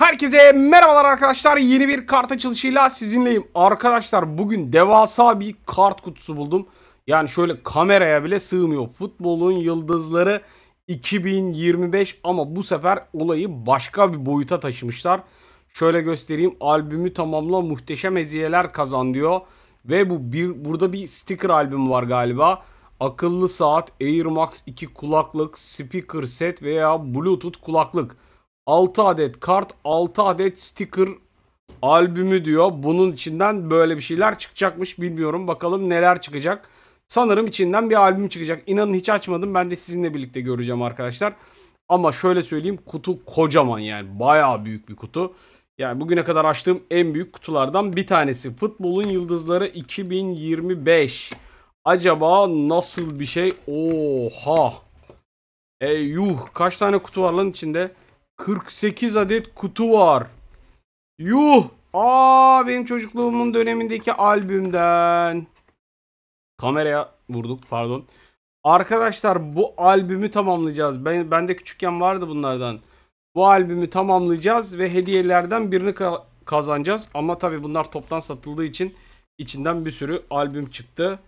Herkese merhabalar arkadaşlar. Yeni bir kart açılışıyla sizinleyim. Arkadaşlar bugün devasa bir kart kutusu buldum. Yani şöyle kameraya bile sığmıyor. Futbolun yıldızları 2025 ama bu sefer olayı başka bir boyuta taşımışlar. Şöyle göstereyim. Albümü tamamla muhteşem hediyeler kazan diyor. Ve bu bir burada bir sticker albüm var galiba. Akıllı saat, Air Max 2 kulaklık, speaker set veya Bluetooth kulaklık. 6 adet kart, 6 adet sticker albümü diyor. Bunun içinden böyle bir şeyler çıkacakmış. Bilmiyorum bakalım neler çıkacak. Sanırım içinden bir albüm çıkacak. İnanın hiç açmadım. Ben de sizinle birlikte göreceğim arkadaşlar. Ama şöyle söyleyeyim kutu kocaman yani. Bayağı büyük bir kutu. Yani bugüne kadar açtığım en büyük kutulardan bir tanesi. Futbolun Yıldızları 2025. Acaba nasıl bir şey? Oha. E yuh kaç tane kutu var lan içinde? 48 adet kutu var. Yuh! Aa benim çocukluğumun dönemindeki albümden. Kameraya vurduk pardon. Arkadaşlar bu albümü tamamlayacağız. Ben ben de küçükken vardı bunlardan. Bu albümü tamamlayacağız ve hediyelerden birini ka kazanacağız. Ama tabii bunlar toptan satıldığı için içinden bir sürü albüm çıktı.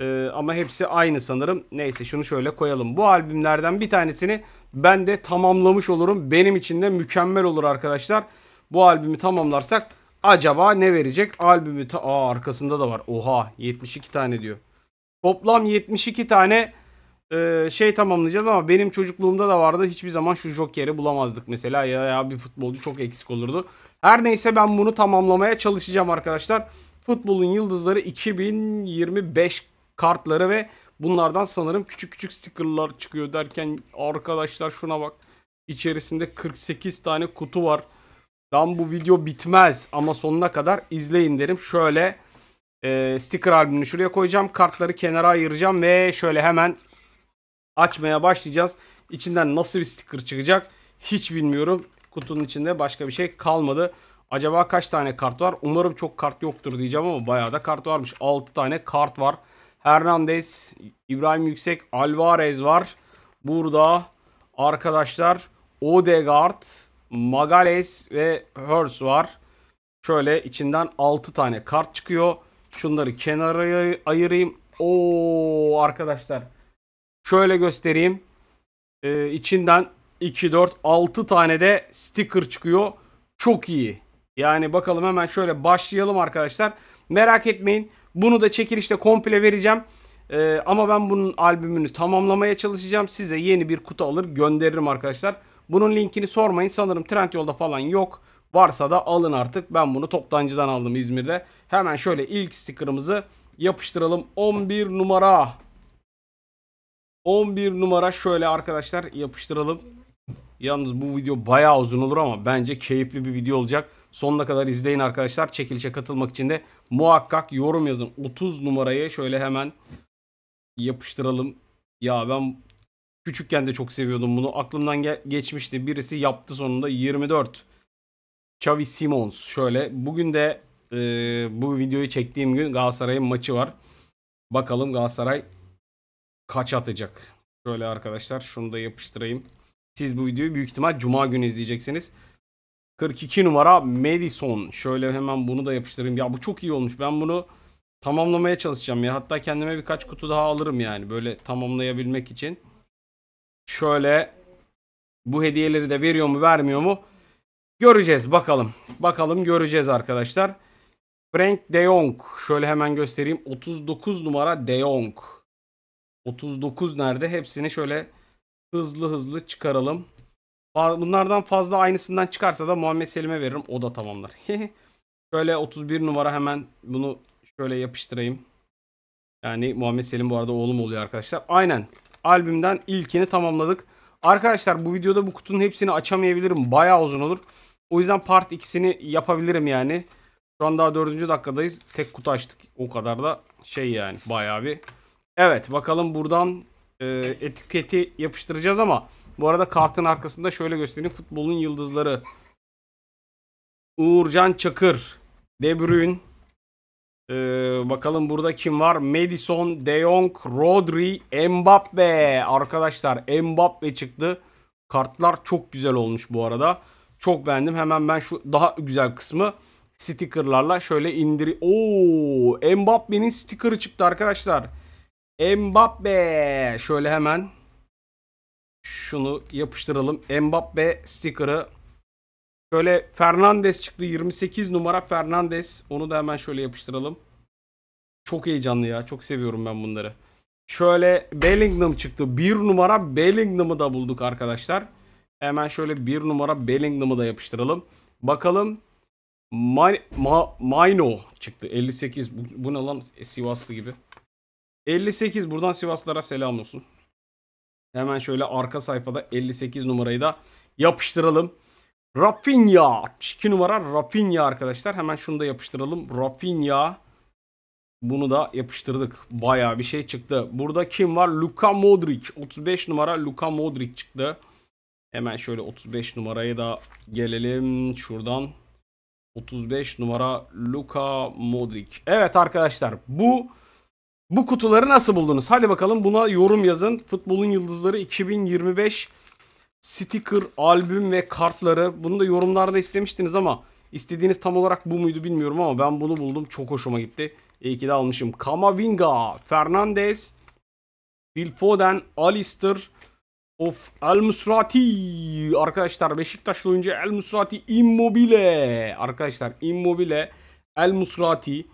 Ee, ama hepsi aynı sanırım. Neyse şunu şöyle koyalım. Bu albümlerden bir tanesini ben de tamamlamış olurum. Benim için de mükemmel olur arkadaşlar. Bu albümü tamamlarsak acaba ne verecek? Albümü ta Aa, arkasında da var. Oha 72 tane diyor. Toplam 72 tane e, şey tamamlayacağız ama benim çocukluğumda da vardı. Hiçbir zaman şu Joker'i bulamazdık mesela. Ya, ya bir futbolcu çok eksik olurdu. Her neyse ben bunu tamamlamaya çalışacağım arkadaşlar. Futbolun Yıldızları 2025 kartları ve bunlardan sanırım küçük küçük stickerlar çıkıyor derken arkadaşlar şuna bak. İçerisinde 48 tane kutu var. tam bu video bitmez ama sonuna kadar izleyin derim. Şöyle e, sticker albümünü şuraya koyacağım. Kartları kenara ayıracağım ve şöyle hemen açmaya başlayacağız. İçinden nasıl bir sticker çıkacak hiç bilmiyorum. Kutunun içinde başka bir şey kalmadı. Acaba kaç tane kart var? Umarım çok kart yoktur diyeceğim ama bayağı da kart varmış. 6 tane kart var. Hernandez, İbrahim Yüksek, Alvarez var. Burada arkadaşlar Odegaard, Magales ve Hurst var. Şöyle içinden 6 tane kart çıkıyor. Şunları kenara ayırayım. Oo arkadaşlar. Şöyle göstereyim. Ee, içinden 2, 4, 6 tane de sticker çıkıyor. Çok iyi. Yani bakalım hemen şöyle başlayalım arkadaşlar. Merak etmeyin. Bunu da çekilişte komple vereceğim. Ee, ama ben bunun albümünü tamamlamaya çalışacağım. Size yeni bir kutu alır gönderirim arkadaşlar. Bunun linkini sormayın. Sanırım Yolda falan yok. Varsa da alın artık. Ben bunu toptancıdan aldım İzmir'de. Hemen şöyle ilk sticker'ımızı yapıştıralım. 11 numara. 11 numara şöyle arkadaşlar yapıştıralım. Yalnız bu video bayağı uzun olur ama bence keyifli bir video olacak. Sonuna kadar izleyin arkadaşlar. Çekilişe katılmak için de muhakkak yorum yazın. 30 numarayı şöyle hemen yapıştıralım. Ya ben küçükken de çok seviyordum bunu. Aklımdan geçmişti. Birisi yaptı sonunda 24. Xavi Simons şöyle. Bugün de e, bu videoyu çektiğim gün Galatasaray'ın maçı var. Bakalım Galatasaray kaç atacak. Şöyle arkadaşlar şunu da yapıştırayım. Siz bu videoyu büyük ihtimal cuma günü izleyeceksiniz. 42 numara Madison. Şöyle hemen bunu da yapıştırayım. Ya bu çok iyi olmuş. Ben bunu tamamlamaya çalışacağım ya. Hatta kendime birkaç kutu daha alırım yani. Böyle tamamlayabilmek için. Şöyle bu hediyeleri de veriyor mu vermiyor mu? Göreceğiz bakalım. Bakalım göreceğiz arkadaşlar. Frank De Jong. Şöyle hemen göstereyim. 39 numara De Jong. 39 nerede? Hepsini şöyle hızlı hızlı çıkaralım. Bunlardan fazla aynısından çıkarsa da Muhammed Selim'e veririm. O da tamamlar. şöyle 31 numara hemen bunu şöyle yapıştırayım. Yani Muhammed Selim bu arada oğlum oluyor arkadaşlar. Aynen. Albümden ilkini tamamladık. Arkadaşlar bu videoda bu kutunun hepsini açamayabilirim. Bayağı uzun olur. O yüzden part ikisini yapabilirim yani. Şu an daha dördüncü dakikadayız. Tek kutu açtık. O kadar da şey yani bayağı bir. Evet bakalım buradan e, etiketi yapıştıracağız ama bu arada kartın arkasında şöyle göstereyim. Futbolun yıldızları. Uğurcan Çakır. De Bruyne. Ee, bakalım burada kim var? Madison, De Jong, Rodri, Mbappe. Arkadaşlar Mbappe çıktı. Kartlar çok güzel olmuş bu arada. Çok beğendim. Hemen ben şu daha güzel kısmı stickerlarla şöyle indiri. Oo, Mbappe'nin stickerı çıktı arkadaşlar. Mbappe şöyle hemen şunu yapıştıralım. Mbappe sticker'ı. Şöyle Fernandez çıktı. 28 numara Fernandez. Onu da hemen şöyle yapıştıralım. Çok heyecanlı ya. Çok seviyorum ben bunları. Şöyle Bellingham çıktı. 1 numara Bellingham'ı da bulduk arkadaşlar. Hemen şöyle 1 numara Bellingham'ı da yapıştıralım. Bakalım. Ma Ma Maino çıktı. 58. Bu, bu ne lan? E, Sivaslı gibi. 58. Buradan Sivaslara selam olsun. Hemen şöyle arka sayfada 58 numarayı da yapıştıralım. Rafinha 62 numara Rafinha arkadaşlar. Hemen şunu da yapıştıralım. Rafinha bunu da yapıştırdık. Baya bir şey çıktı. Burada kim var? Luka Modric. 35 numara Luka Modric çıktı. Hemen şöyle 35 numarayı da gelelim şuradan. 35 numara Luka Modric. Evet arkadaşlar bu bu kutuları nasıl buldunuz? Hadi bakalım buna yorum yazın. Futbolun Yıldızları 2025 sticker, albüm ve kartları. Bunu da yorumlarda istemiştiniz ama istediğiniz tam olarak bu muydu bilmiyorum ama ben bunu buldum. Çok hoşuma gitti. İyi ki de almışım. Kamavinga, Fernandez, Phil Foden, Alistair, Of El Musrati arkadaşlar Beşiktaşlı oyuncu El Musrati Immobile arkadaşlar Immobile El Musrati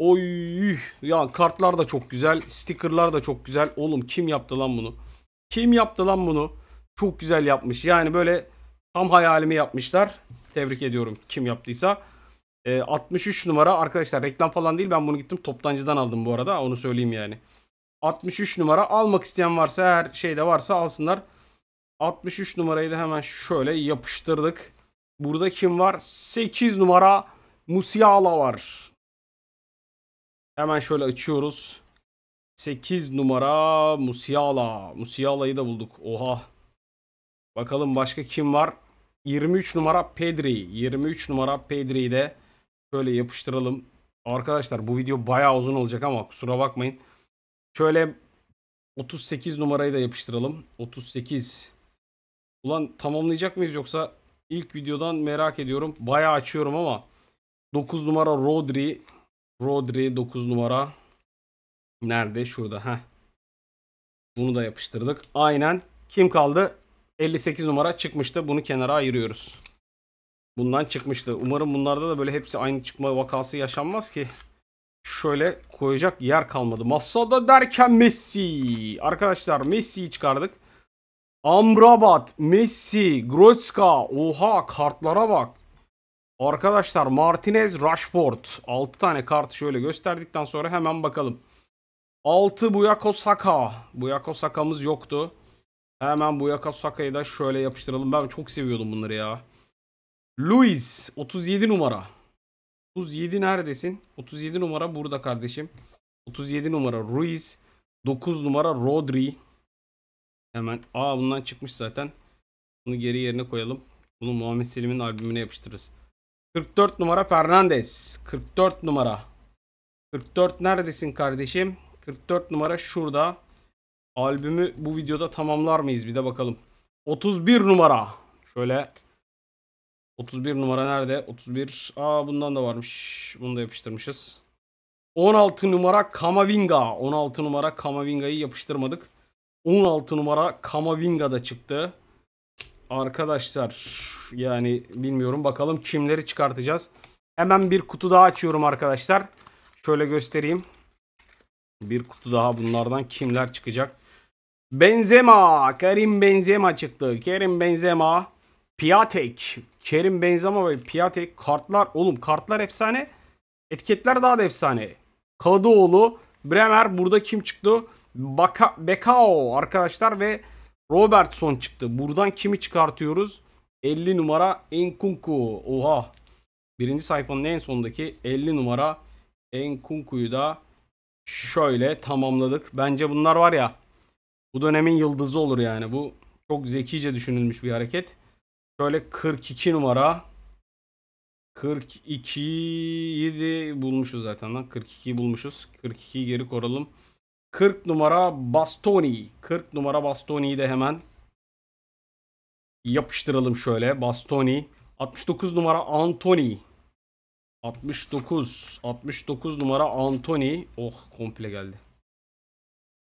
Oy ya kartlar da çok güzel. Stickerlar da çok güzel. Oğlum kim yaptı lan bunu? Kim yaptı lan bunu? Çok güzel yapmış. Yani böyle tam hayalimi yapmışlar. Tebrik ediyorum kim yaptıysa. E, ee, 63 numara arkadaşlar reklam falan değil ben bunu gittim toptancıdan aldım bu arada onu söyleyeyim yani. 63 numara almak isteyen varsa her şeyde varsa alsınlar. 63 numarayı da hemen şöyle yapıştırdık. Burada kim var? 8 numara Musiala var. Hemen şöyle açıyoruz. 8 numara Musiala. Musiala'yı da bulduk. Oha. Bakalım başka kim var? 23 numara Pedri. 23 numara Pedri'yi de şöyle yapıştıralım. Arkadaşlar bu video bayağı uzun olacak ama kusura bakmayın. Şöyle 38 numarayı da yapıştıralım. 38. Ulan tamamlayacak mıyız yoksa ilk videodan merak ediyorum. Bayağı açıyorum ama 9 numara Rodri. Rodri 9 numara. Nerede? Şurada. ha Bunu da yapıştırdık. Aynen. Kim kaldı? 58 numara çıkmıştı. Bunu kenara ayırıyoruz. Bundan çıkmıştı. Umarım bunlarda da böyle hepsi aynı çıkma vakası yaşanmaz ki. Şöyle koyacak yer kalmadı. Masada derken Messi. Arkadaşlar Messi'yi çıkardık. Amrabat, Messi, Grotzka. Oha kartlara bak. Arkadaşlar Martinez, Rashford. 6 tane kartı şöyle gösterdikten sonra hemen bakalım. 6 Buyako Saka. Buyako Saka'mız yoktu. Hemen Buyako Saka'yı da şöyle yapıştıralım. Ben çok seviyordum bunları ya. Luis 37 numara. 37 neredesin? 37 numara burada kardeşim. 37 numara Ruiz. 9 numara Rodri. Hemen aa bundan çıkmış zaten. Bunu geri yerine koyalım. Bunu Muhammed Selim'in albümüne yapıştırırız. 44 numara Fernandez. 44 numara. 44 neredesin kardeşim? 44 numara şurada. Albümü bu videoda tamamlar mıyız? Bir de bakalım. 31 numara. Şöyle 31 numara nerede? 31. Aa bundan da varmış. Bunu da yapıştırmışız. 16 numara Kamavinga. 16 numara Kamavinga'yı yapıştırmadık. 16 numara Kamavinga da çıktı. Arkadaşlar yani bilmiyorum bakalım kimleri çıkartacağız. Hemen bir kutu daha açıyorum arkadaşlar. Şöyle göstereyim. Bir kutu daha bunlardan kimler çıkacak? Benzema, Karim Benzema çıktı. Kerim Benzema, Piatek, Kerim Benzema ve Piatek kartlar oğlum kartlar efsane. Etiketler daha da efsane. Kadıoğlu, Bremer burada kim çıktı? Baka, Bekao arkadaşlar ve Robertson çıktı. Buradan kimi çıkartıyoruz? 50 numara Enkunku. Oha. Birinci sayfanın en sondaki 50 numara Enkunku'yu da şöyle tamamladık. Bence bunlar var ya bu dönemin yıldızı olur yani. Bu çok zekice düşünülmüş bir hareket. Şöyle 42 numara 42 7 bulmuşuz zaten lan. 42'yi bulmuşuz. 42 geri koralım. 40 numara Bastoni. 40 numara Bastoni'yi de hemen yapıştıralım şöyle. Bastoni. 69 numara Anthony. 69. 69 numara Anthony. Oh komple geldi.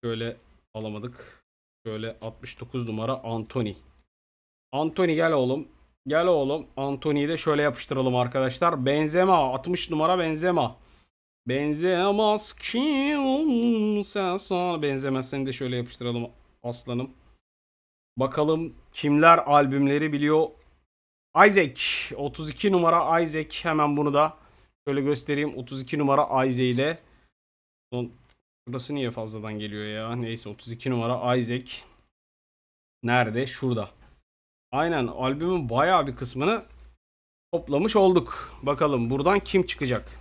Şöyle alamadık. Şöyle 69 numara Anthony. Anthony gel oğlum. Gel oğlum. Anthony'yi de şöyle yapıştıralım arkadaşlar. Benzema. 60 numara Benzema. Benzemez kimse sana. Benzemezseni de şöyle yapıştıralım aslanım. Bakalım kimler albümleri biliyor. Isaac. 32 numara Isaac. Hemen bunu da şöyle göstereyim. 32 numara Isaac'i de. şurası niye fazladan geliyor ya? Neyse 32 numara Isaac. Nerede? Şurada. Aynen albümün bayağı bir kısmını toplamış olduk. Bakalım buradan kim çıkacak?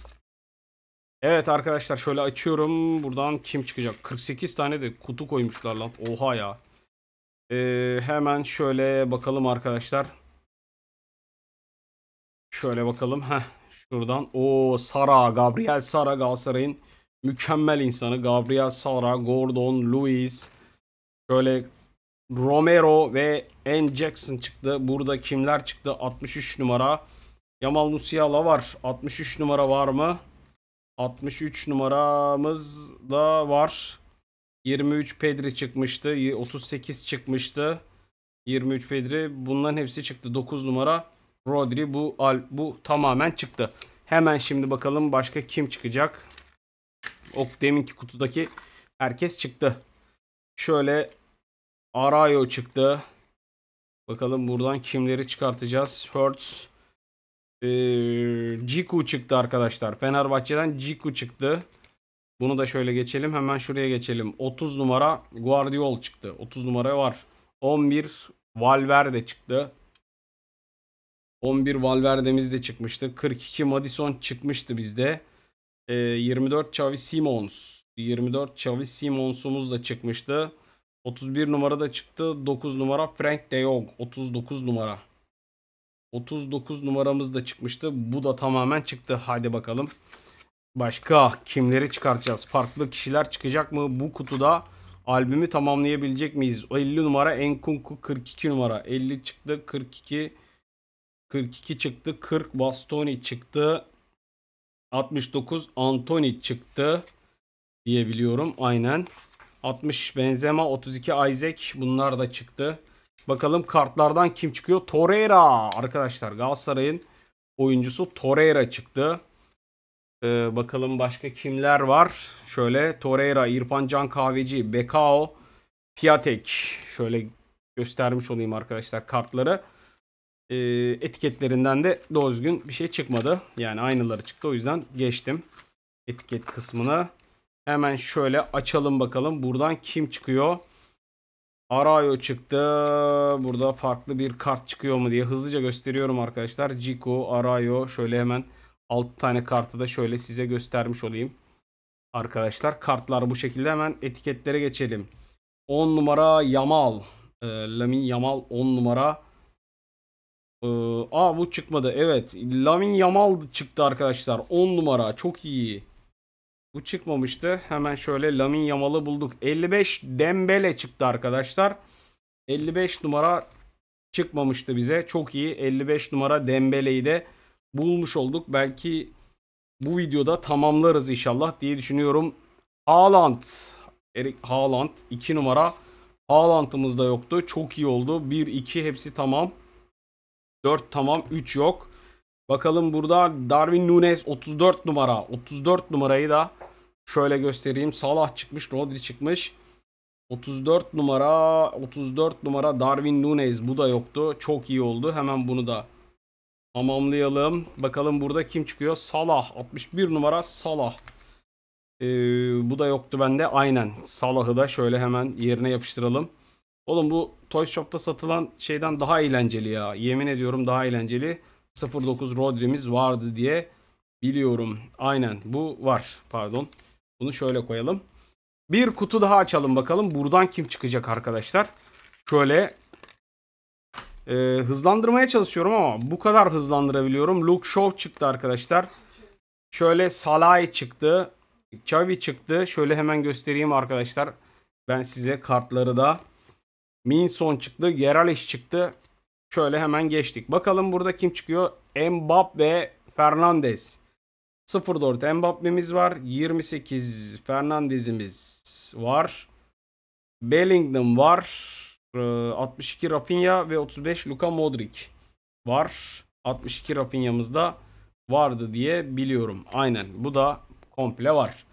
Evet arkadaşlar şöyle açıyorum. Buradan kim çıkacak? 48 tane de kutu koymuşlar lan. Oha ya. Ee, hemen şöyle bakalım arkadaşlar. Şöyle bakalım. Heh, şuradan. o Sara. Gabriel Sara Galatasaray'ın mükemmel insanı. Gabriel Sara, Gordon, Luis. Şöyle Romero ve N. Jackson çıktı. Burada kimler çıktı? 63 numara. Yamal Musiala var. 63 numara var mı? 63 numaramız da var. 23 Pedri çıkmıştı. 38 çıkmıştı. 23 Pedri. Bunların hepsi çıktı. 9 numara Rodri bu al bu tamamen çıktı. Hemen şimdi bakalım başka kim çıkacak? Ok deminki kutudaki herkes çıktı. Şöyle Arayo çıktı. Bakalım buradan kimleri çıkartacağız? Hertz, ee, Ciku çıktı arkadaşlar. Fenerbahçe'den Ciku çıktı. Bunu da şöyle geçelim. Hemen şuraya geçelim. 30 numara Guardiol çıktı. 30 numara var. 11 Valverde çıktı. 11 Valverde'miz de çıkmıştı. 42 Madison çıkmıştı bizde. E, ee, 24 Xavi Simons. 24 Xavi Simons'umuz da çıkmıştı. 31 numara da çıktı. 9 numara Frank de Jong. 39 numara. 39 numaramız da çıkmıştı. Bu da tamamen çıktı. Hadi bakalım. Başka kimleri çıkartacağız? Farklı kişiler çıkacak mı? Bu kutuda albümü tamamlayabilecek miyiz? 50 numara Enkunku 42 numara. 50 çıktı 42 42 çıktı 40 Bastoni çıktı 69 Antoni çıktı diyebiliyorum aynen. 60 Benzema 32 Isaac bunlar da çıktı. Bakalım kartlardan kim çıkıyor? Torreira arkadaşlar Galatasaray'ın oyuncusu Torreira çıktı. Ee, bakalım başka kimler var? Şöyle Torreira, İrfan Can Kahveci, Bekao, Piatek. Şöyle göstermiş olayım arkadaşlar kartları. Ee, etiketlerinden de dozgün bir şey çıkmadı. Yani aynıları çıktı o yüzden geçtim etiket kısmına. Hemen şöyle açalım bakalım buradan kim çıkıyor? Arayo çıktı. Burada farklı bir kart çıkıyor mu diye hızlıca gösteriyorum arkadaşlar. Ciku, Arayo şöyle hemen 6 tane kartı da şöyle size göstermiş olayım. Arkadaşlar kartlar bu şekilde hemen etiketlere geçelim. 10 numara Yamal. E, Lamin Yamal 10 numara. E, aa bu çıkmadı. Evet Lamin Yamal çıktı arkadaşlar. 10 numara çok iyi. Bu çıkmamıştı. Hemen şöyle Lamin Yamal'ı bulduk. 55 Dembele çıktı arkadaşlar. 55 numara çıkmamıştı bize. Çok iyi. 55 numara Dembele'yi de bulmuş olduk. Belki bu videoda tamamlarız inşallah diye düşünüyorum. Haaland. Erik Haaland 2 numara. Haaland'ımız da yoktu. Çok iyi oldu. 1 2 hepsi tamam. 4 tamam. 3 yok. Bakalım burada Darwin Nunes 34 numara. 34 numarayı da şöyle göstereyim. Salah çıkmış, Rodri çıkmış. 34 numara 34 numara Darwin Nunes bu da yoktu. Çok iyi oldu. Hemen bunu da tamamlayalım. Bakalım burada kim çıkıyor? Salah 61 numara Salah. Ee, bu da yoktu bende. Aynen. Salah'ı da şöyle hemen yerine yapıştıralım. Oğlum bu Toy Shop'ta satılan şeyden daha eğlenceli ya. Yemin ediyorum daha eğlenceli. 09 Rodri'miz vardı diye biliyorum. Aynen bu var pardon. Bunu şöyle koyalım. Bir kutu daha açalım bakalım. Buradan kim çıkacak arkadaşlar? Şöyle e, hızlandırmaya çalışıyorum ama bu kadar hızlandırabiliyorum. Luke Shaw çıktı arkadaşlar. Şöyle Salah çıktı. Xavi çıktı. Şöyle hemen göstereyim arkadaşlar. Ben size kartları da. Minson çıktı. Geraleş çıktı. Şöyle hemen geçtik. Bakalım burada kim çıkıyor? Mbappe Fernandes. 04 Mbappe'miz var. 28 Fernandez'imiz var. Bellingham var. 62 ee, Rafinha ve 35 Luka Modric var. 62 da vardı diye biliyorum. Aynen bu da komple var.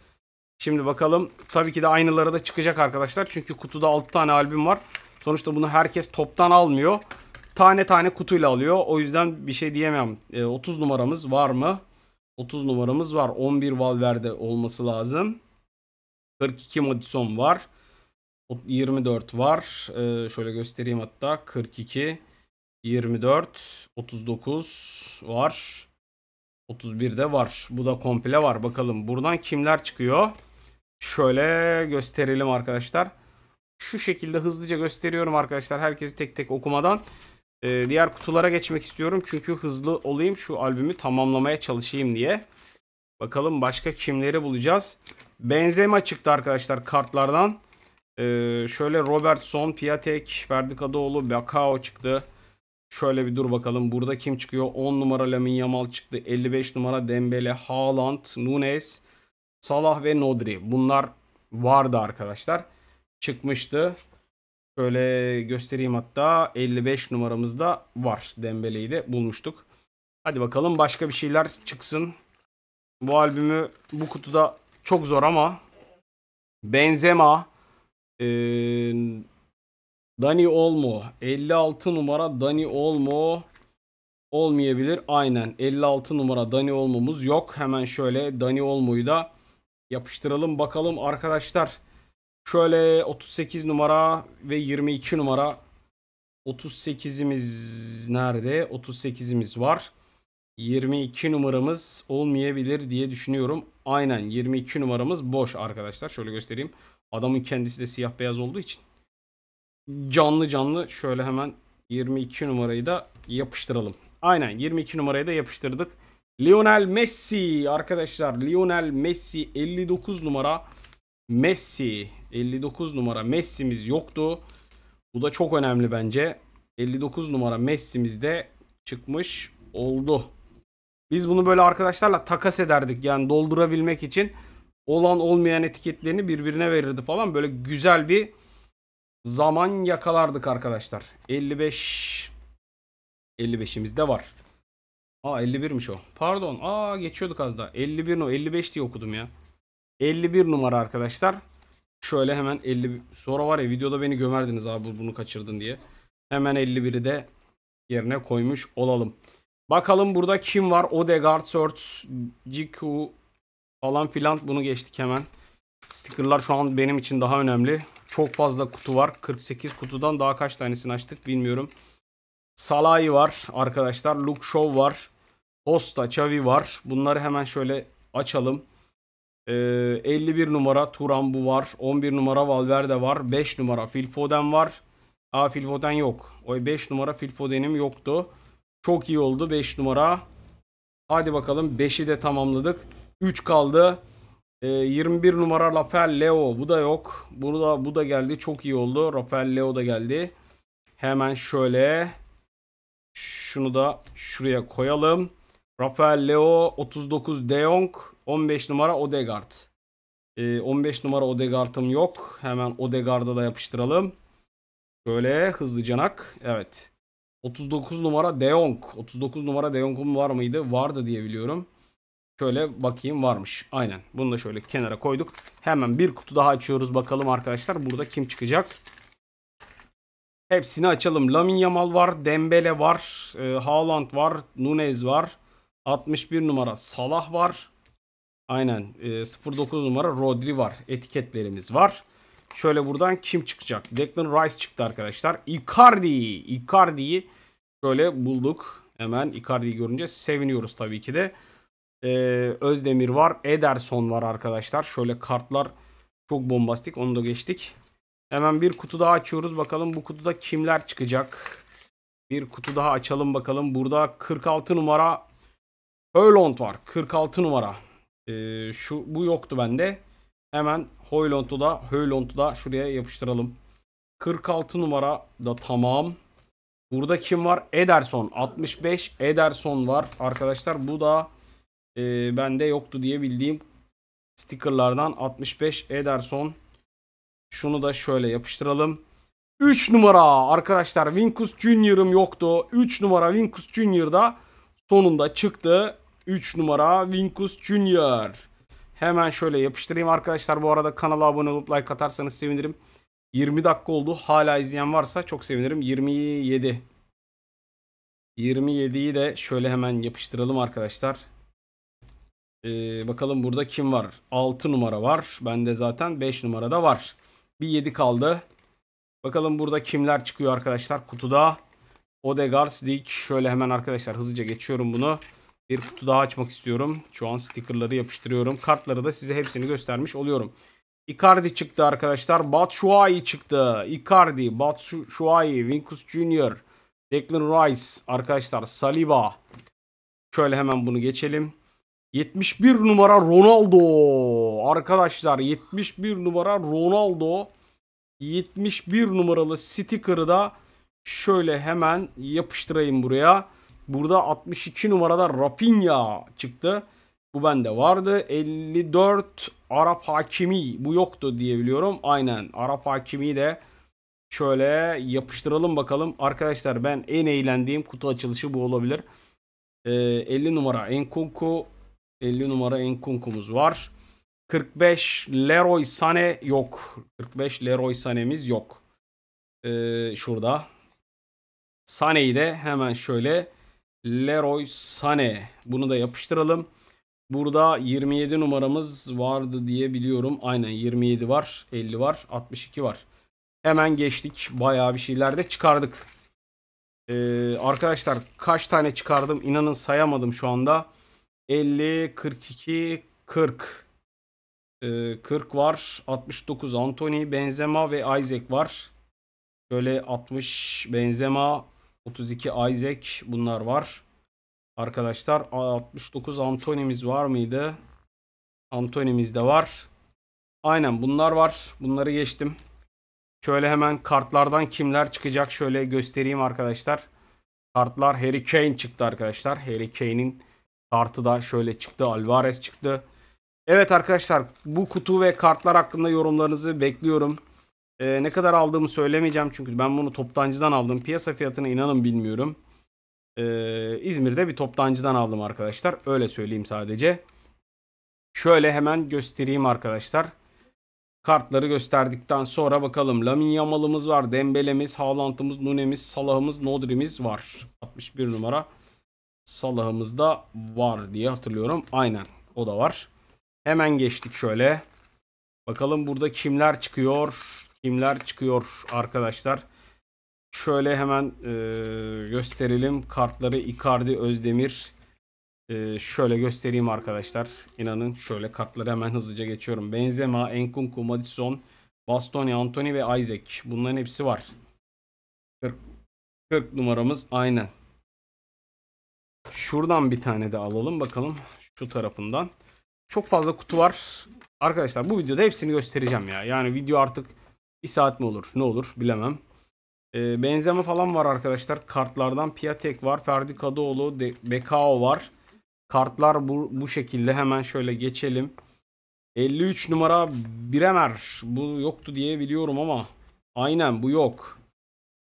Şimdi bakalım tabii ki de aynıları da çıkacak arkadaşlar. Çünkü kutuda 6 tane albüm var. Sonuçta bunu herkes toptan almıyor tane tane kutuyla alıyor. O yüzden bir şey diyemem. E, 30 numaramız var mı? 30 numaramız var. 11 Valverde olması lazım. 42 Madison var. 24 var. E, şöyle göstereyim hatta. 42 24 39 var. 31 de var. Bu da komple var. Bakalım buradan kimler çıkıyor? Şöyle gösterelim arkadaşlar. Şu şekilde hızlıca gösteriyorum arkadaşlar. Herkesi tek tek okumadan. Ee, diğer kutulara geçmek istiyorum. Çünkü hızlı olayım şu albümü tamamlamaya çalışayım diye. Bakalım başka kimleri bulacağız. Benzema çıktı arkadaşlar kartlardan. Ee, şöyle Robertson, Piatek, Ferdi Kadıoğlu, Bakao çıktı. Şöyle bir dur bakalım. Burada kim çıkıyor? 10 numara Lamin Yamal çıktı. 55 numara Dembele, Haaland, Nunes, Salah ve Nodri. Bunlar vardı arkadaşlar. Çıkmıştı. Şöyle göstereyim hatta 55 numaramızda var. Dembele'yi de bulmuştuk. Hadi bakalım başka bir şeyler çıksın. Bu albümü bu kutuda çok zor ama Benzema ee, Dani Olmo 56 numara Dani Olmo olmayabilir. Aynen 56 numara Dani Olmo'muz yok. Hemen şöyle Dani Olmo'yu da yapıştıralım bakalım arkadaşlar. Şöyle 38 numara ve 22 numara 38'imiz nerede? 38'imiz var. 22 numaramız olmayabilir diye düşünüyorum. Aynen 22 numaramız boş arkadaşlar. Şöyle göstereyim. Adamın kendisi de siyah beyaz olduğu için. Canlı canlı şöyle hemen 22 numarayı da yapıştıralım. Aynen 22 numarayı da yapıştırdık. Lionel Messi arkadaşlar. Lionel Messi 59 numara. Messi 59 numara Messi'miz yoktu. Bu da çok önemli bence. 59 numara Messi'miz de çıkmış oldu. Biz bunu böyle arkadaşlarla takas ederdik. Yani doldurabilmek için olan olmayan etiketlerini birbirine verirdi falan. Böyle güzel bir zaman yakalardık arkadaşlar. 55 55'imiz de var. Aa 51'miş o. Pardon. Aa geçiyorduk az da. 51 no 55 diye okudum ya. 51 numara arkadaşlar. Şöyle hemen 50 sonra var ya videoda beni gömerdiniz abi bunu kaçırdın diye. Hemen 51'i de yerine koymuş olalım. Bakalım burada kim var? Odegaard, Sörts, GQ falan filan bunu geçtik hemen. Stickerlar şu an benim için daha önemli. Çok fazla kutu var. 48 kutudan daha kaç tanesini açtık bilmiyorum. Salay var arkadaşlar. Luke Shaw var. Costa, Xavi var. Bunları hemen şöyle açalım. 51 ee, numara Turan bu var. 11 numara Valverde var. 5 numara Phil Foden var. Aa Phil Foden yok. O 5 numara Phil Foden'im yoktu. Çok iyi oldu 5 numara. Hadi bakalım 5'i de tamamladık. 3 kaldı. Ee, 21 numara Rafael Leo. Bu da yok. Bu da, bu da geldi. Çok iyi oldu. Rafael Leo da geldi. Hemen şöyle. Şunu da şuraya koyalım. Rafael Leo 39 De Jong 15 numara Odegaard. E, ee, 15 numara Odegaard'ım yok. Hemen Odegaard'a da yapıştıralım. Böyle hızlı canak. Evet. 39 numara De Jong. 39 numara De Jong'um var mıydı? Vardı diye biliyorum. Şöyle bakayım varmış. Aynen. Bunu da şöyle kenara koyduk. Hemen bir kutu daha açıyoruz bakalım arkadaşlar. Burada kim çıkacak? Hepsini açalım. Lamin Yamal var. Dembele var. E, Haaland var. Nunez var. 61 numara Salah var. Aynen. E, ee, 09 numara Rodri var. Etiketlerimiz var. Şöyle buradan kim çıkacak? Declan Rice çıktı arkadaşlar. Icardi. Icardi'yi şöyle bulduk. Hemen Icardi'yi görünce seviniyoruz tabii ki de. E, Özdemir var. Ederson var arkadaşlar. Şöyle kartlar çok bombastik. Onu da geçtik. Hemen bir kutu daha açıyoruz. Bakalım bu kutuda kimler çıkacak? Bir kutu daha açalım bakalım. Burada 46 numara Hölond var. 46 numara. Ee, şu bu yoktu bende. Hemen Hoylund'u da Hoylund'u da şuraya yapıştıralım. 46 numara da tamam. Burada kim var? Ederson 65 Ederson var arkadaşlar. Bu da e, bende yoktu diye bildiğim stickerlardan 65 Ederson. Şunu da şöyle yapıştıralım. 3 numara arkadaşlar Winkus Junior'ım yoktu. 3 numara Winkus Junior'da sonunda çıktı. 3 numara Vinkus Junior. Hemen şöyle yapıştırayım arkadaşlar. Bu arada kanala abone olup like atarsanız sevinirim. 20 dakika oldu. Hala izleyen varsa çok sevinirim. 27. 27'yi de şöyle hemen yapıştıralım arkadaşlar. Ee, bakalım burada kim var? 6 numara var. Bende zaten 5 numara da var. Bir 7 kaldı. Bakalım burada kimler çıkıyor arkadaşlar kutuda. Odegaard, Dik. Şöyle hemen arkadaşlar hızlıca geçiyorum bunu. Bir kutu daha açmak istiyorum. Şu an stickerları yapıştırıyorum. Kartları da size hepsini göstermiş oluyorum. Icardi çıktı arkadaşlar. Batshuayi çıktı. Icardi, Batshuayi, Vinkus Junior, Declan Rice arkadaşlar Saliba. Şöyle hemen bunu geçelim. 71 numara Ronaldo. Arkadaşlar 71 numara Ronaldo. 71 numaralı sticker'ı da şöyle hemen yapıştırayım buraya. Burada 62 numarada Rafinha çıktı. Bu bende vardı. 54 Arap Hakimi. Bu yoktu diye biliyorum. Aynen Arap Hakimi'yi de şöyle yapıştıralım bakalım. Arkadaşlar ben en eğlendiğim kutu açılışı bu olabilir. Ee, 50 numara Enkunku. 50 numara Enkunku'muz var. 45 Leroy Sané yok. 45 Leroy Sané'miz yok. Ee, şurada. Sané'yi de hemen şöyle Leroy Sané. Bunu da yapıştıralım. Burada 27 numaramız vardı diye biliyorum. Aynen 27 var, 50 var, 62 var. Hemen geçtik. Bayağı bir şeyler de çıkardık. Ee, arkadaşlar kaç tane çıkardım inanın sayamadım şu anda. 50, 42, 40. Ee, 40 var. 69 Anthony, Benzema ve Isaac var. Şöyle 60 Benzema, 32 Isaac bunlar var. Arkadaşlar 69 Antony'miz var mıydı? Antony'miz de var. Aynen bunlar var. Bunları geçtim. Şöyle hemen kartlardan kimler çıkacak şöyle göstereyim arkadaşlar. Kartlar Harry Kane çıktı arkadaşlar. Harry Kane'in kartı da şöyle çıktı. Alvarez çıktı. Evet arkadaşlar bu kutu ve kartlar hakkında yorumlarınızı bekliyorum. Ee, ne kadar aldığımı söylemeyeceğim çünkü ben bunu toptancıdan aldım. Piyasa fiyatına inanın bilmiyorum. Ee, İzmir'de bir toptancıdan aldım arkadaşlar. Öyle söyleyeyim sadece. Şöyle hemen göstereyim arkadaşlar. Kartları gösterdikten sonra bakalım. Lamin Yamal'ımız var. Dembele'miz, Haaland'ımız, Nune'miz, Salah'ımız, Nodri'miz var. 61 numara. Salah'ımız da var diye hatırlıyorum. Aynen o da var. Hemen geçtik şöyle. Bakalım burada kimler çıkıyor? kimler çıkıyor arkadaşlar. Şöyle hemen e, gösterelim. Kartları Icardi Özdemir. E, şöyle göstereyim arkadaşlar. İnanın şöyle kartları hemen hızlıca geçiyorum. Benzema, Enkunku, Madison, Bastoni, Anthony ve Isaac. Bunların hepsi var. 40, 40 numaramız aynı. Şuradan bir tane de alalım bakalım. Şu tarafından. Çok fazla kutu var. Arkadaşlar bu videoda hepsini göstereceğim ya. Yani video artık bir saat mi olur? Ne olur? Bilemem. E, benzeme falan var arkadaşlar. Kartlardan Piatek var. Ferdi Kadıoğlu, De Bekao var. Kartlar bu, bu şekilde. Hemen şöyle geçelim. 53 numara Bremer. Bu yoktu diye biliyorum ama. Aynen bu yok.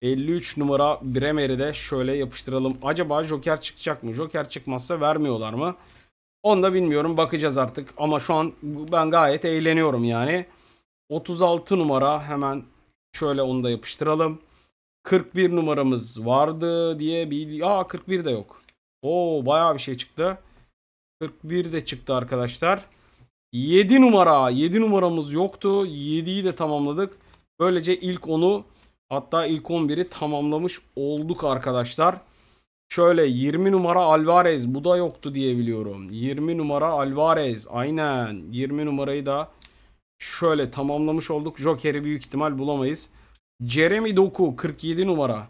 53 numara Bremer'i de şöyle yapıştıralım. Acaba Joker çıkacak mı? Joker çıkmazsa vermiyorlar mı? Onu da bilmiyorum. Bakacağız artık. Ama şu an ben gayet eğleniyorum yani. 36 numara hemen şöyle onu da yapıştıralım. 41 numaramız vardı diye bir... Aa 41 de yok. Oo bayağı bir şey çıktı. 41 de çıktı arkadaşlar. 7 numara. 7 numaramız yoktu. 7'yi de tamamladık. Böylece ilk 10'u hatta ilk 11'i tamamlamış olduk arkadaşlar. Şöyle 20 numara Alvarez. Bu da yoktu diye biliyorum. 20 numara Alvarez. Aynen. 20 numarayı da Şöyle tamamlamış olduk. Joker'i büyük ihtimal bulamayız. Jeremy Doku 47 numara.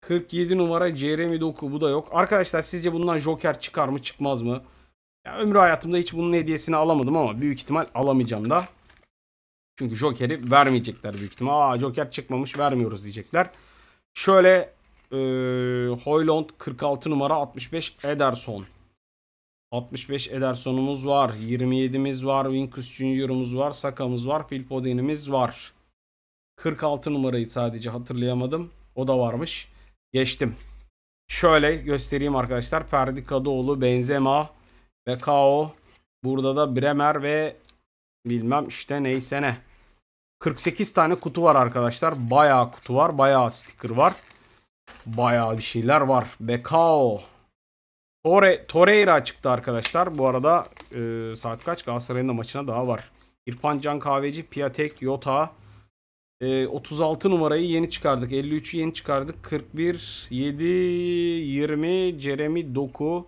47 numara Jeremy Doku bu da yok. Arkadaşlar sizce bundan Joker çıkar mı çıkmaz mı? Ya ömrü hayatımda hiç bunun hediyesini alamadım ama büyük ihtimal alamayacağım da. Çünkü Joker'i vermeyecekler büyük ihtimal. Aa Joker çıkmamış vermiyoruz diyecekler. Şöyle e, Hoyland 46 numara 65 Ederson. 65 Ederson'umuz var. 27'miz var. Winkus Junior'umuz var. Saka'mız var. Phil Foden'imiz var. 46 numarayı sadece hatırlayamadım. O da varmış. Geçtim. Şöyle göstereyim arkadaşlar. Ferdi Kadıoğlu, Benzema ve Kao. Burada da Bremer ve bilmem işte neyse ne. 48 tane kutu var arkadaşlar. Bayağı kutu var. Bayağı sticker var. Bayağı bir şeyler var. Bekao. Tore Torreira çıktı arkadaşlar. Bu arada e, saat kaç? Galatasaray'ın da maçına daha var. İrfan Can Kahveci, Piatek, Yota. E, 36 numarayı yeni çıkardık. 53'ü yeni çıkardık. 41, 7, 20, Jeremy, Doku,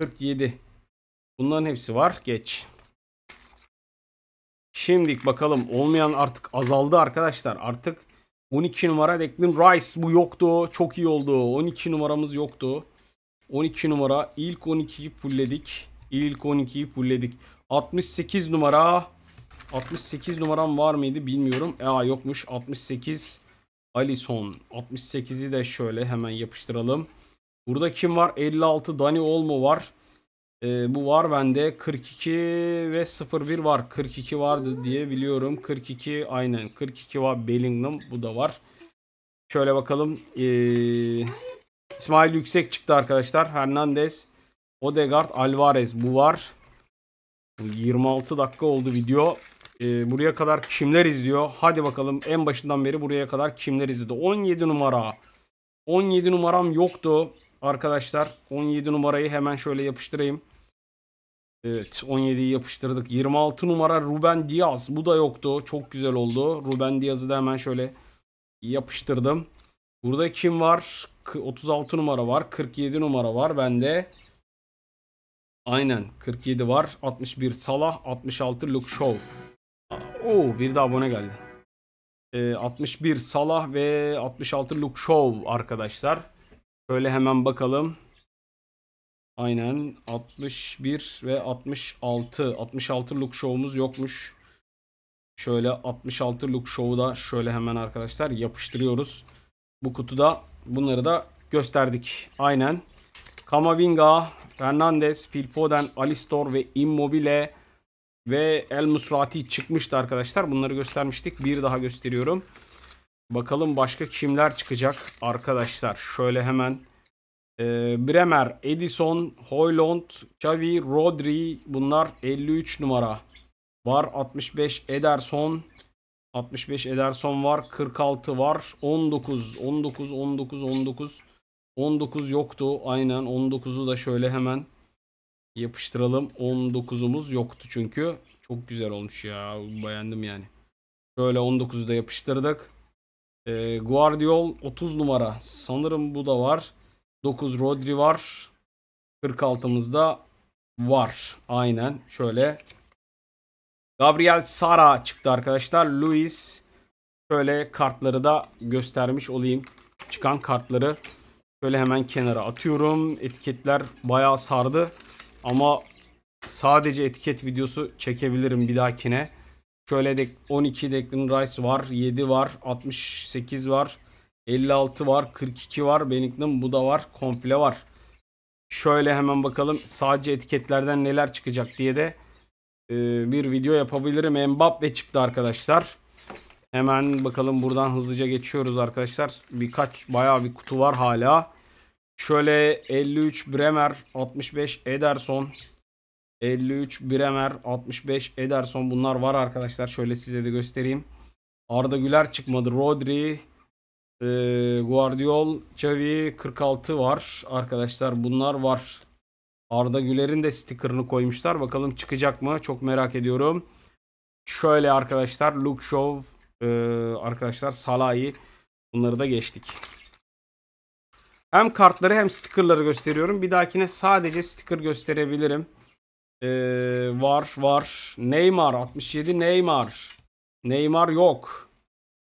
47. Bunların hepsi var. Geç. Şimdi bakalım. Olmayan artık azaldı arkadaşlar. Artık 12 numara Declan Rice bu yoktu. Çok iyi oldu. 12 numaramız yoktu. 12 numara ilk 12'yi fullledik. İlk 12'yi fullledik. 68 numara 68 numaram var mıydı bilmiyorum. E, aa yokmuş. 68 Alison. 68'i de şöyle hemen yapıştıralım. Burada kim var? 56 Dani Olmo var. Ee, bu var bende. 42 ve 01 var. 42 vardı diye biliyorum. 42 aynen. 42 var. Bellingham bu da var. Şöyle bakalım. Eee İsmail Yüksek çıktı arkadaşlar. Hernandez, Odegaard, Alvarez bu var. 26 dakika oldu video. Ee, buraya kadar kimler izliyor? Hadi bakalım en başından beri buraya kadar kimler izledi? 17 numara. 17 numaram yoktu arkadaşlar. 17 numarayı hemen şöyle yapıştırayım. Evet 17'yi yapıştırdık. 26 numara Ruben Diaz. Bu da yoktu. Çok güzel oldu. Ruben Diaz'ı da hemen şöyle yapıştırdım. Burada kim var? 36 numara var. 47 numara var bende. Aynen 47 var. 61 Salah. 66 Luke Shaw. Oo bir de abone geldi. Ee, 61 Salah ve 66 Luke Shaw arkadaşlar. Şöyle hemen bakalım. Aynen 61 ve 66. 66 Luke Shaw'umuz yokmuş. Şöyle 66 look show'u da şöyle hemen arkadaşlar yapıştırıyoruz. Bu kutuda Bunları da gösterdik. Aynen. Kamavinga, Fernandez, Phil Foden, Alistor ve Immobile ve El Musrati çıkmıştı arkadaşlar. Bunları göstermiştik. Bir daha gösteriyorum. Bakalım başka kimler çıkacak arkadaşlar. Şöyle hemen e, Bremer, Edison, Hoylund, Xavi, Rodri bunlar 53 numara. Var 65 Ederson, 65 Ederson var. 46 var. 19. 19, 19, 19. 19 yoktu. Aynen 19'u da şöyle hemen yapıştıralım. 19'umuz yoktu çünkü. Çok güzel olmuş ya. Beğendim yani. Şöyle 19'u da yapıştırdık. E, Guardiol 30 numara. Sanırım bu da var. 9 Rodri var. 46'mızda var. Aynen şöyle Gabriel Sara çıktı arkadaşlar. Luis şöyle kartları da göstermiş olayım. Çıkan kartları şöyle hemen kenara atıyorum. Etiketler bayağı sardı. Ama sadece etiket videosu çekebilirim bir dahakine. Şöyle de 12 Declan Rice var, 7 var, 68 var, 56 var, 42 var, Bennington bu da var, komple var. Şöyle hemen bakalım sadece etiketlerden neler çıkacak diye de e, bir video yapabilirim. Mbappe çıktı arkadaşlar. Hemen bakalım buradan hızlıca geçiyoruz arkadaşlar. Birkaç bayağı bir kutu var hala. Şöyle 53 Bremer, 65 Ederson, 53 Bremer, 65 Ederson bunlar var arkadaşlar. Şöyle size de göstereyim. Arda Güler çıkmadı. Rodri, e, Guardiol, Xavi 46 var arkadaşlar. Bunlar var. Arda Güler'in de stikerini koymuşlar. Bakalım çıkacak mı? Çok merak ediyorum. Şöyle arkadaşlar Luke Shaw e, arkadaşlar Salah'ı bunları da geçtik. Hem kartları hem stickerları gösteriyorum. Bir dahakine sadece sticker gösterebilirim. Ee, var var. Neymar 67 Neymar. Neymar yok.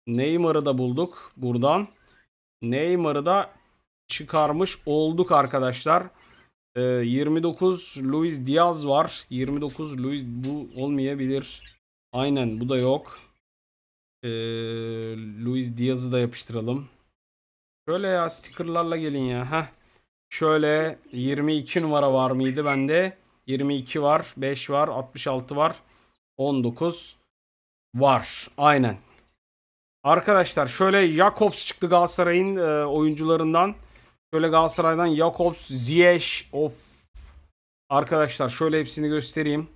Neymar'ı da bulduk buradan. Neymar'ı da çıkarmış olduk arkadaşlar. E, ee, 29 Luis Diaz var. 29 Luis bu olmayabilir. Aynen bu da yok. E, Luis Diaz'ı da yapıştıralım. Şöyle ya stickerlarla gelin ya. Heh. Şöyle 22 numara var mıydı bende? 22 var, 5 var, 66 var, 19 var. Aynen. Arkadaşlar şöyle Jakobs çıktı Galatasaray'ın e, oyuncularından. Şöyle Galatasaray'dan Jakobs, Ziyech. Of. Arkadaşlar şöyle hepsini göstereyim.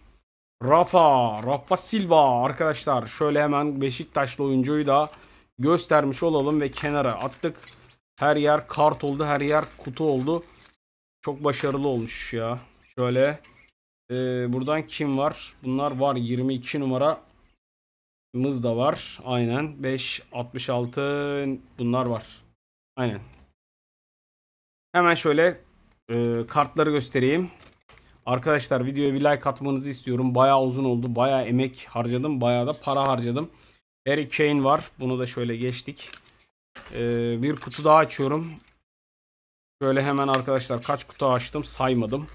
Rafa, Rafa Silva arkadaşlar. Şöyle hemen Beşiktaşlı oyuncuyu da göstermiş olalım ve kenara attık. Her yer kart oldu, her yer kutu oldu. Çok başarılı olmuş ya. Şöyle e, buradan kim var? Bunlar var. 22 numara mız da var. Aynen. 5 66 bunlar var. Aynen. Hemen şöyle e, kartları göstereyim. Arkadaşlar videoya bir like atmanızı istiyorum. baya uzun oldu. baya emek harcadım. baya da para harcadım. Eric Kane var. Bunu da şöyle geçtik. Ee, bir kutu daha açıyorum. Şöyle hemen arkadaşlar kaç kutu açtım saymadım.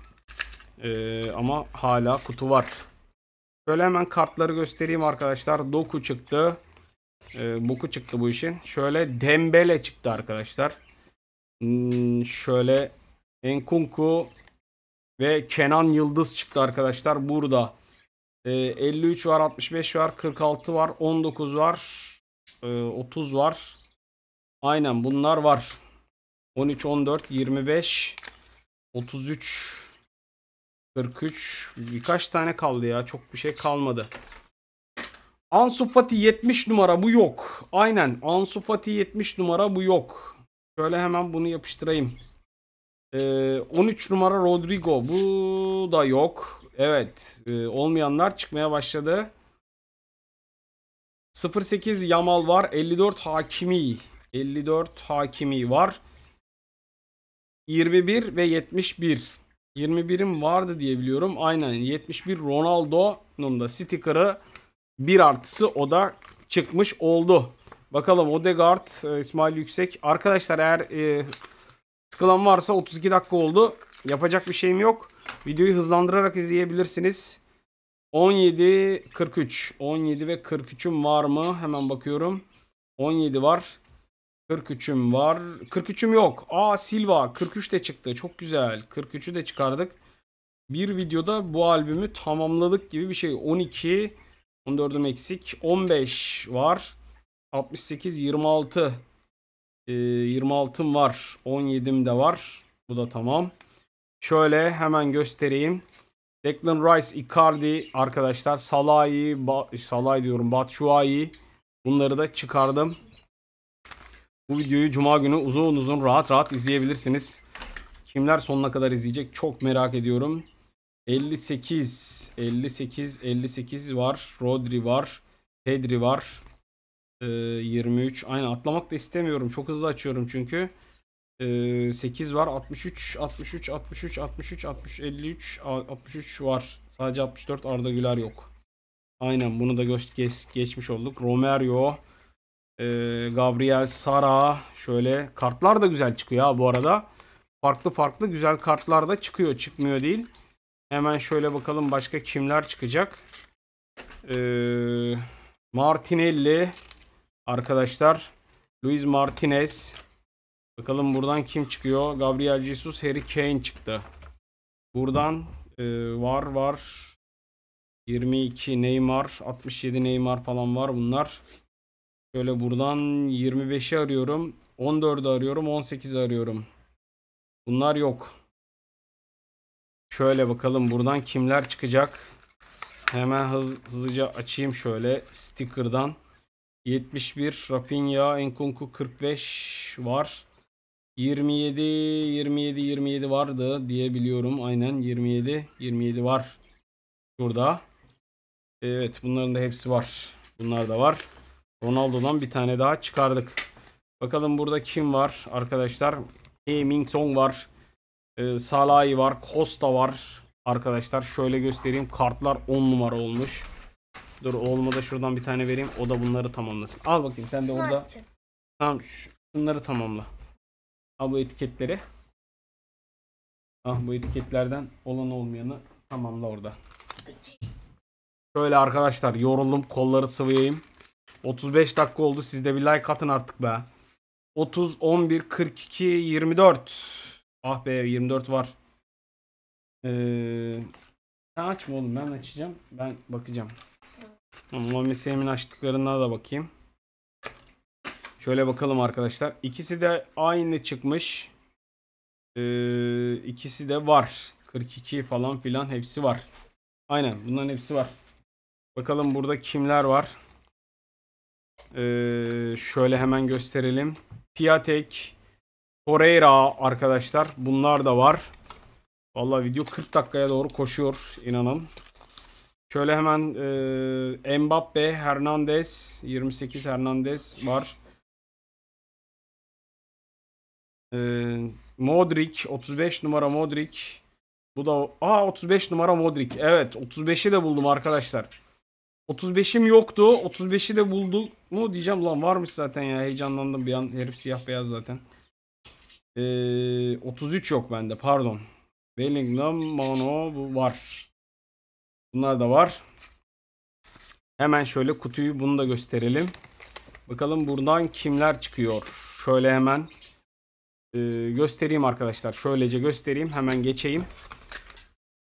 Ee, ama hala kutu var. Şöyle hemen kartları göstereyim arkadaşlar. Doku çıktı. Ee, boku çıktı bu işin. Şöyle Dembele çıktı arkadaşlar. Hmm, şöyle Enkunku ve Kenan Yıldız çıktı arkadaşlar burada. E, ee, 53 var, 65 var, 46 var, 19 var, e, 30 var. Aynen bunlar var. 13, 14, 25, 33, 43. Birkaç tane kaldı ya. Çok bir şey kalmadı. Ansu Fati 70 numara bu yok. Aynen Ansu Fati 70 numara bu yok. Şöyle hemen bunu yapıştırayım. Ee, 13 numara Rodrigo. Bu da yok. Evet. E, olmayanlar çıkmaya başladı. 08 Yamal var. 54 Hakimi. 54 Hakimi var. 21 ve 71. 21'im vardı diye biliyorum. Aynen 71 Ronaldo'nun da sticker'ı bir artısı o da çıkmış oldu. Bakalım Odegaard, e, İsmail Yüksek. Arkadaşlar eğer e, sıkılan varsa 32 dakika oldu. Yapacak bir şeyim yok. Videoyu hızlandırarak izleyebilirsiniz. 17 43 17 ve 43'üm var mı? Hemen bakıyorum. 17 var. 43'üm var. 43'üm yok. Aa Silva 43 de çıktı. Çok güzel. 43'ü de çıkardık. Bir videoda bu albümü tamamladık gibi bir şey. 12 14'üm eksik. 15 var. 68 26 e, 26'm var. 17'm de var. Bu da tamam. Şöyle hemen göstereyim. Declan Rice, Icardi arkadaşlar. Salahi, ba Salahi diyorum. Batshuayi. Bunları da çıkardım. Bu videoyu cuma günü uzun uzun rahat rahat izleyebilirsiniz. Kimler sonuna kadar izleyecek çok merak ediyorum. 58 58 58 var. Rodri var. Pedri var. 23. Ee, Aynen atlamak da istemiyorum. Çok hızlı açıyorum çünkü. 8 ee, var. 63, 63, 63, 63, 63 53, 63 var. Sadece 64 Arda Güler yok. Aynen bunu da geç, geçmiş olduk. Romerio, ee, Gabriel Sara. Şöyle kartlar da güzel çıkıyor ha bu arada. Farklı farklı güzel kartlar da çıkıyor. Çıkmıyor değil. Hemen şöyle bakalım başka kimler çıkacak. Ee, Martinelli. Arkadaşlar Luis Martinez. Bakalım buradan kim çıkıyor? Gabriel Jesus, Harry Kane çıktı. Buradan e, var var 22 Neymar, 67 Neymar falan var bunlar. Şöyle buradan 25'i arıyorum. 14'ü arıyorum, 18'i arıyorum. Bunlar yok. Şöyle bakalım buradan kimler çıkacak. Hemen hız, hızlıca açayım şöyle sticker'dan. 71. Rafinha, Enkunku 45 var. 27, 27, 27 vardı diye biliyorum. Aynen 27, 27 var. Şurada. Evet bunların da hepsi var. Bunlar da var. Ronaldo'dan bir tane daha çıkardık. Bakalım burada kim var arkadaşlar. Heung Song var. E, ee, Salahi var. Costa var. Arkadaşlar şöyle göstereyim. Kartlar 10 numara olmuş. Dur oğluma da şuradan bir tane vereyim. O da bunları tamamlasın. Al bakayım sen de orada. Tamam şunları tamamla. Al bu etiketleri. Ah bu etiketlerden olan olmayanı tamamla orada. Şöyle arkadaşlar yoruldum kolları sıvayayım. 35 dakika oldu siz de bir like atın artık be. 30, 11, 42, 24. Ah be 24 var. Ee, sen açma oğlum ben açacağım. Ben bakacağım. Muhammed Selim'in açtıklarına da bakayım. Şöyle bakalım arkadaşlar. İkisi de aynı çıkmış. Ee, ikisi de var. 42 falan filan hepsi var. Aynen bunların hepsi var. Bakalım burada kimler var. Ee, şöyle hemen gösterelim. Piatek, Torreira arkadaşlar bunlar da var. Vallahi video 40 dakikaya doğru koşuyor inanın. Şöyle hemen e, Mbappe, Hernandez, 28 Hernandez var. E, Modric, 35 numara Modric. Bu da aa 35 numara Modric. Evet 35'i de buldum arkadaşlar. 35'im yoktu. 35'i de bulduk mu diyeceğim. Lan varmış zaten ya. Heyecanlandım bir an. Herif siyah beyaz zaten. Ee, 33 yok bende pardon. Bellingham, Mano bu var. Bunlar da var. Hemen şöyle kutuyu bunu da gösterelim. Bakalım buradan kimler çıkıyor. Şöyle hemen e, göstereyim arkadaşlar. Şöylece göstereyim. Hemen geçeyim.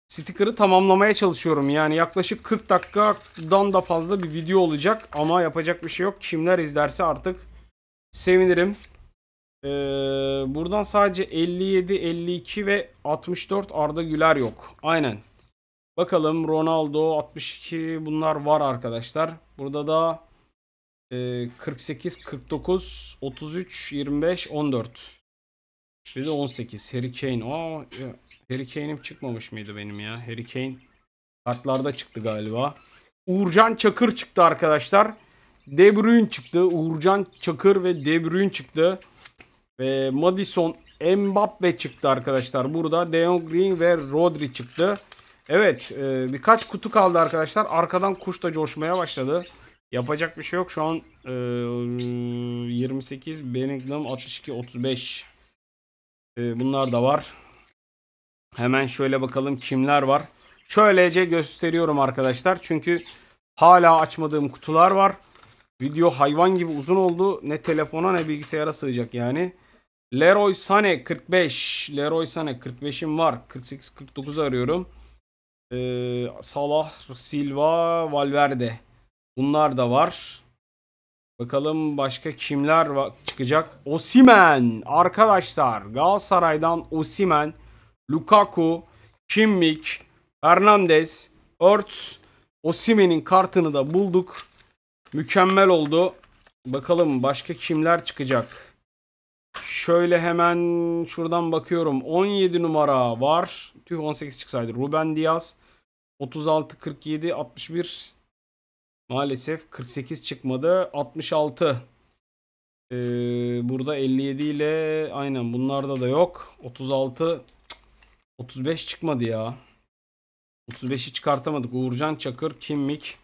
Sticker'ı tamamlamaya çalışıyorum. Yani yaklaşık 40 dakikadan da fazla bir video olacak. Ama yapacak bir şey yok. Kimler izlerse artık sevinirim. Ee, buradan sadece 57, 52 ve 64 Arda Güler yok. Aynen. Bakalım Ronaldo 62 bunlar var arkadaşlar. Burada da e, 48, 49, 33, 25, 14. Bir de 18. Harry Kane. Aa, Harry Kane'im çıkmamış mıydı benim ya? Harry Kane kartlarda çıktı galiba. Uğurcan Çakır çıktı arkadaşlar. De Bruyne çıktı. Uğurcan Çakır ve De Bruyne çıktı. Ve Madison Mbappe çıktı arkadaşlar. Burada Deon Green ve Rodri çıktı. Evet e, birkaç kutu kaldı arkadaşlar. Arkadan kuş da coşmaya başladı. Yapacak bir şey yok. Şu an e, 28, Benningham 62, 35. E, bunlar da var. Hemen şöyle bakalım kimler var. Şöylece gösteriyorum arkadaşlar. Çünkü hala açmadığım kutular var. Video hayvan gibi uzun oldu. Ne telefona ne bilgisayara sığacak yani. Leroy Sane 45. Leroy Sane 45'im var. 48-49 arıyorum. Ee, Salah, Silva, Valverde. Bunlar da var. Bakalım başka kimler çıkacak? Osimen arkadaşlar Galatasaray'dan Osimen, Lukaku, Kimmich, Hernandez, Örtz, Osimen'in kartını da bulduk. Mükemmel oldu. Bakalım başka kimler çıkacak? Şöyle hemen şuradan bakıyorum. 17 numara var. Tüh 18 çıksaydı. Ruben Diaz, 36, 47, 61 maalesef 48 çıkmadı. 66 ee, burada 57 ile aynen bunlarda da yok. 36 35 çıkmadı ya. 35'i çıkartamadık. Uğurcan Çakır, Kimmik.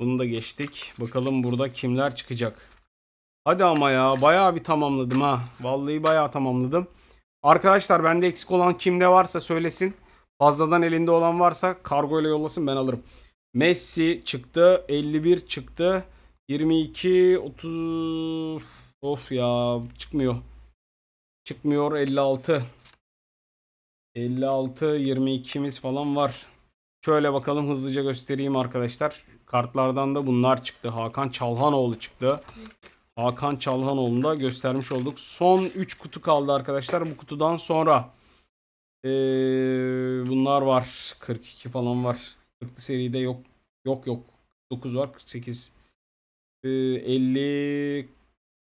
Bunu da geçtik. Bakalım burada kimler çıkacak. Hadi ama ya bayağı bir tamamladım ha. Vallahi bayağı tamamladım. Arkadaşlar bende eksik olan kimde varsa söylesin. Fazladan elinde olan varsa kargo ile yollasın ben alırım. Messi çıktı. 51 çıktı. 22 30 of ya çıkmıyor. Çıkmıyor 56. 56 22'miz falan var. Şöyle bakalım hızlıca göstereyim arkadaşlar. Kartlardan da bunlar çıktı. Hakan Çalhanoğlu çıktı. Hakan Çalhanoğlu'nu da göstermiş olduk. Son 3 kutu kaldı arkadaşlar. Bu kutudan sonra ee, bunlar var. 42 falan var. 40 seride yok. Yok yok. 9 var. 48. Ee, 50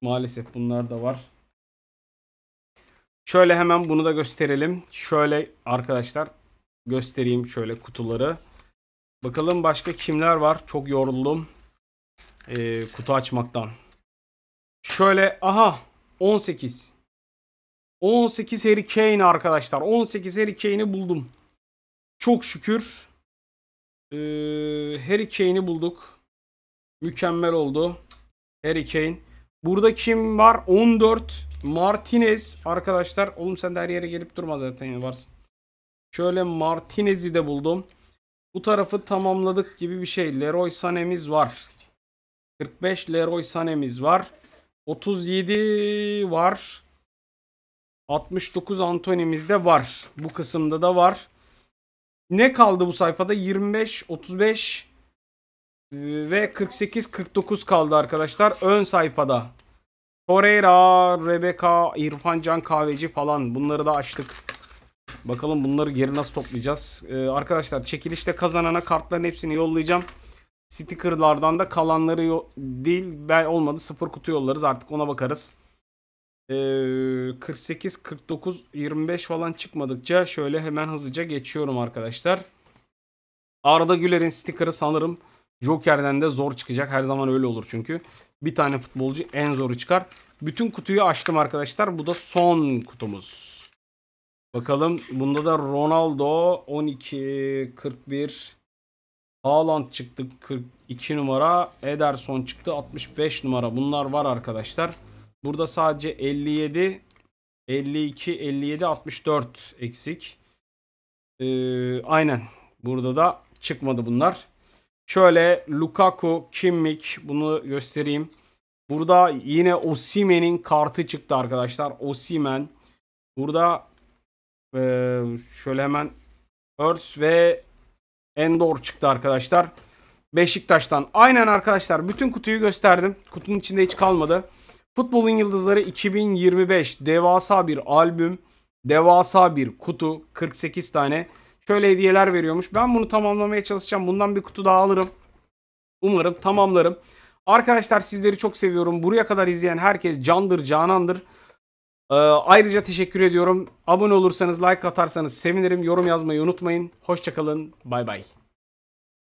maalesef bunlar da var. Şöyle hemen bunu da gösterelim. Şöyle arkadaşlar göstereyim şöyle kutuları. Bakalım başka kimler var? Çok yoruldum. Ee, kutu açmaktan. Şöyle aha 18. 18 Harry Kane arkadaşlar. 18 Harry Kane'i buldum. Çok şükür. Ee, Harry Kane'i bulduk. Mükemmel oldu. Harry Kane. Burada kim var? 14 Martinez arkadaşlar. Oğlum sen de her yere gelip durma zaten yani varsın. Şöyle Martinez'i de buldum. Bu tarafı tamamladık gibi bir şey. Leroy Sané'miz var. 45 Leroy Sané'miz var. 37 var. 69 Antony'mizde var. Bu kısımda da var. Ne kaldı bu sayfada? 25, 35 e, ve 48, 49 kaldı arkadaşlar. Ön sayfada. Torreira, Rebecca, İrfan Can Kahveci falan. Bunları da açtık. Bakalım bunları geri nasıl toplayacağız. Ee, arkadaşlar çekilişte kazanana kartların hepsini yollayacağım. Stickerlardan da kalanları değil. Ben olmadı sıfır kutu yollarız artık ona bakarız. 48, 49, 25 falan çıkmadıkça şöyle hemen hızlıca geçiyorum arkadaşlar. Arda Güler'in stikeri sanırım Joker'den de zor çıkacak. Her zaman öyle olur çünkü. Bir tane futbolcu en zoru çıkar. Bütün kutuyu açtım arkadaşlar. Bu da son kutumuz. Bakalım bunda da Ronaldo 12, 41, Haaland çıktı 42 numara, Ederson çıktı 65 numara. Bunlar var arkadaşlar. Burada sadece 57, 52, 57, 64 eksik. Ee, aynen. Burada da çıkmadı bunlar. Şöyle Lukaku, Kimmich bunu göstereyim. Burada yine Osimen'in kartı çıktı arkadaşlar. Osimen. Burada e, şöyle hemen Hurts ve Endor çıktı arkadaşlar. Beşiktaş'tan. Aynen arkadaşlar bütün kutuyu gösterdim. Kutunun içinde hiç kalmadı. Futbolun Yıldızları 2025 devasa bir albüm, devasa bir kutu, 48 tane şöyle hediyeler veriyormuş. Ben bunu tamamlamaya çalışacağım. Bundan bir kutu daha alırım. Umarım tamamlarım. Arkadaşlar sizleri çok seviyorum. Buraya kadar izleyen herkes candır, canandır. Ee, ayrıca teşekkür ediyorum. Abone olursanız, like atarsanız sevinirim. Yorum yazmayı unutmayın. Hoşçakalın. Bay bay.